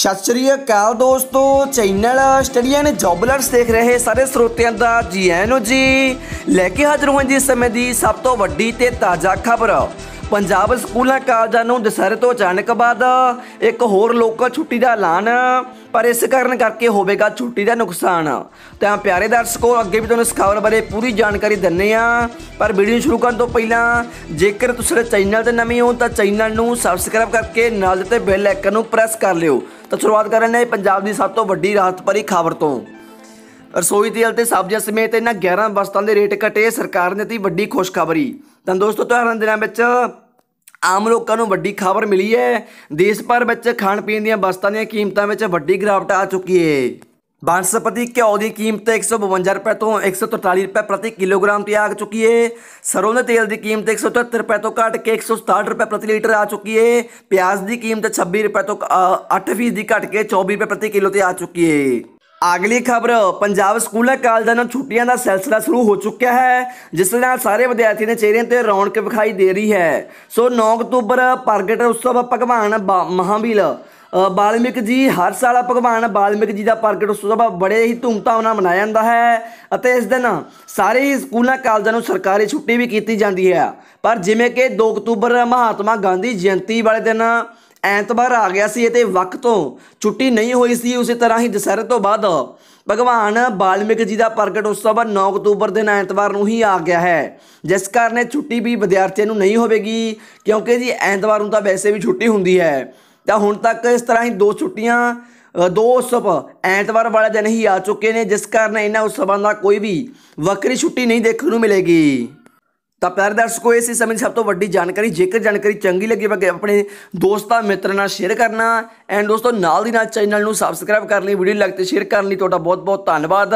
ਸਤਿ ਸ਼੍ਰੀ ਅਕਾਲ ਦੋਸਤੋ ਚੈਨਲ ਸਟੱਡੀਆਂ ਜੌਬਲਰਸ ਦੇਖ ਰਹੇ ਸਾਰੇ ਸਰੋਤਿਆਂ ਦਾ ਜੀ ਐਨੋ ਜੀ ਲੈ ਕੇ ਹਾਜ਼ਰ ਹੋਏ ਜੀ ਸਮੇਂ ਦੀ ਸਭ ਤੋਂ ਵੱਡੀ ਤੇ ਤਾਜ਼ਾ ਖਬਰ ਪੰਜਾਬ ਸਕੂਲਾਂ ਕਾਲਜਾਂ ਨੂੰ ਦਸਹਿਰੇ ਤੋਂ ਅਚਾਨਕ ਬਾਅਦ ਇੱਕ ਹੋਰ ਲੋਕਲ ਛੁੱਟੀ ਦਾ ਐਲਾਨ ਪਰ ਇਸ ਕਾਰਨ ਕਰਕੇ ਹੋਵੇਗਾ ਛੁੱਟੀ ਦਾ ਨੁਕਸਾਨ ਤਾਂ ਪਿਆਰੇ ਦਰਸ਼ਕੋ ਅੱਗੇ ਵੀ ਤੁਹਾਨੂੰ ਇਸ ਖਬਰ ਬਾਰੇ ਪੂਰੀ ਜਾਣਕਾਰੀ ਦਿੰਨੇ ਆ ਪਰ ਵੀਡੀਓ ਸ਼ੁਰੂ ਕਰਨ ਤੋਂ ਪਹਿਲਾਂ ਜੇਕਰ ਤੁਸੀਂ ਚੈਨਲ ਤੇ ਨਵੇਂ ਹੋ ਤਾਂ ਚੈਨਲ ਨੂੰ ਸਬਸਕ੍ਰਾਈਬ ਕਰਕੇ ਨਾਲ ਦਿੱਤੇ ਬੈਲ ਆਈਕਨ ਨੂੰ ਪ੍ਰੈਸ ਕਰ ਲਿਓ ਤਾਂ ਸ਼ੁਰੂਆਤ ਕਰਨ ਲਈ ਪੰਜਾਬ ਦੀ ਸਭ ਤੋਂ ਵੱਡੀ ਰਾਹਤ ਭਰੀ ਖਬਰ ਤੋਂ ਰਸੋਈ ਤੇਲ ਤੇ ਸਬਜ਼ੀਆਂ ਸਮੇਤ ਇਹਨਾਂ 11 ਵਸਤਾਂ ਦੇ ਰੇਟ ਘਟੇ ਸਰਕਾਰ ਨੇ ਦਿੱਤੀ ਵੱਡੀ ਖੁਸ਼ਖਬਰੀ ਤਾਂ ਦੋਸਤੋ ਤੁਹਾਰਾਂ ਦੇ ਦਿਨਾਂ ਵਿੱਚ ਆਮ ਲੋਕਾਂ ਨੂੰ ਵੱਡੀ ਖਬਰ ਮਿਲੀ ਹੈ ਦੇਸ਼ ਭਰ ਵਿੱਚ ਖਾਣ ਪੀਣ ਦੀਆਂ ਵਸਤਾਂ ਦੀਆਂ ਕੀਮਤਾਂ ਵਿੱਚ ਵੱਡੀ ਗਿਰਾਵਟ ਆ ਚੁੱਕੀ ਹੈ ਬਾਸਪਤੀ ਘਿਓ ਦੀ ਕੀਮਤ 152 ਰੁਪਏ ਤੋਂ 143 ਰੁਪਏ ਪ੍ਰਤੀ ਕਿਲੋਗ੍ਰਾਮ ਤੇ ਆ ਚੁੱਕੀ ਹੈ ਸਰੋਂ ਦੇ ਤੇਲ ਦੀ ਕੀਮਤ 173 ਰੁਪਏ ਤੋਂ ਘਟ ਕੇ 167 ਰੁਪਏ ਪ੍ਰਤੀ ਲੀਟਰ ਆ ਚੁੱਕੀ ਹੈ ਪਿਆਜ਼ ਦੀ ਕੀਮਤ 26 ਰੁਪਏ ਤੋਂ 8% ਦੀ ਘਟ ਕੇ 24 ਰੁਪਏ ਪ੍ਰਤੀ ਕਿਲੋ ਤੇ ਆ ਚੁੱਕੀ ਹੈ ਅਗਲੀ ਖਬਰ ਪੰਜਾਬ ਸਕੂਲਾਂ ਕਾਲਜਾਂ ਨੂੰ ਛੁੱਟੀਆਂ ਦਾ ਸਿਲਸਿਲਾ ਸ਼ੁਰੂ ਹੋ ਚੁੱਕਿਆ ਹੈ ਜਿਸ ਨਾਲ ਸਾਰੇ ਵਿਦਿਆਰਥੀਆਂ ਦੇ ਚਿਹਰਿਆਂ ਤੇ ਰੌਣਕ ਵਿਖਾਈ ਦੇ ਰਹੀ ਹੈ ਸੋ 9 ਅਕਤੂਬਰ ਪ੍ਰਗਟ ਉਤਸਵ ਭਗਵਾਨ ਮਹਾਵੀਰ ਬਾਲਮਿਕ ਜੀ ਹਰ ਸਾਲ ਭਗਵਾਨ ਬਾਲਮਿਕ ਜੀ ਦਾ ਪ੍ਰਗਟ ਉਤਸਵ ਬੜੇ ਹੀ ਧੂਮਧਾਮ ਨਾਲ ਮਨਾਇਆ ਜਾਂਦਾ ਹੈ ਅਤੇ ਇਸ ਦਿਨ ਸਾਰੇ ਸਕੂਲਾਂ ਕਾਲਜਾਂ ਨੂੰ ਸਰਕਾਰੀ ਛੁੱਟੀ ਵੀ ਕੀਤੀ ਜਾਂਦੀ ਹੈ ਪਰ ਜਿਵੇਂ ਕਿ 2 ਅਕਤੂਬਰ ਮਹਾਤਮਾ ਗਾਂਧੀ ਜਯੰਤੀ ਵਾਲੇ ਦਿਨ ਐਤਵਾਰ ਆ ਗਿਆ ਸੀ ਤੇ ਵਕਤ ਤੋਂ ਛੁੱਟੀ ਨਹੀਂ ਹੋਈ ਸੀ ਉਸੇ ਤਰ੍ਹਾਂ ਹੀ ਦਸਹਿਰੇ ਤੋਂ ਬਾਅਦ ਭਗਵਾਨ ਬਾਲਮੀਕ ਜੀ ਦਾ ਪ੍ਰਗਟ ਉਤਸਵ 9 ਅਕਤੂਬਰ ਦੇ ਐਤਵਾਰ ਨੂੰ ਹੀ ਆ ਗਿਆ ਹੈ ਜਿਸ ਕਾਰਨ ਛੁੱਟੀ ਵੀ ਵਿਦਿਆਰਥੀਆਂ ਨੂੰ ਨਹੀਂ ਹੋਵੇਗੀ ਕਿਉਂਕਿ ਜੀ ਐਤਵਾਰ ਨੂੰ ਤਾਂ ਵੈਸੇ ਵੀ ਛੁੱਟੀ ਹੁੰਦੀ ਹੈ ਤਾਂ ਹੁਣ ਤੱਕ ਇਸ ਤਰ੍ਹਾਂ ਹੀ ਦੋ ਛੁੱਟੀਆਂ ਦੋ ਉਤਸਵ ਐਤਵਾਰ ਵਾਲੇ ਦਿਨ ਹੀ ਆ ਚੁੱਕੇ ਨੇ ਜਿਸ ਕਾਰਨ ਇਹਨਾਂ ਉਤਸਵਾਂ ਦਾ ਕੋਈ ਵੀ ਵੱਖਰੀ ਛੁੱਟੀ ਨਹੀਂ ਦੇਖਣ ਨੂੰ ਮਿਲੇਗੀ ਤਾਂ ਪਿਆਰੇ ਦਰਸ਼ਕੋ ਇਹ ਸੀ ਸਮੇਂ ਸਭ ਤੋਂ ਵੱਡੀ ਜਾਣਕਾਰੀ ਜੇਕਰ ਜਾਣਕਾਰੀ ਚੰਗੀ ਲੱਗੀ ਬਗੇ ਆਪਣੇ ਦੋਸਤਾਂ ਮਿੱਤਰਾਂ ਨਾਲ ਸ਼ੇਅਰ ਕਰਨਾ ਐਂਡ ਦੋਸਤੋ ਨਾਲ ਦੀ ਨਾਲ ਚੈਨਲ ਨੂੰ ਸਬਸਕ੍ਰਾਈਬ ਕਰ ਲਈ ਵੀਡੀਓ ਲੱਗ ਤੇ ਸ਼ੇਅਰ ਕਰਨ ਲਈ ਤੁਹਾਡਾ ਬਹੁਤ-ਬਹੁਤ ਧੰਨਵਾਦ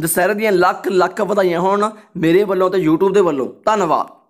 ਦਸਹਿਰੇ ਦੀਆਂ ਲੱਖ ਲੱਖ ਵਧਾਈਆਂ ਹੋਣ ਮੇਰੇ ਵੱਲੋਂ ਤੇ YouTube ਦੇ ਵੱਲੋਂ ਧੰਨਵਾਦ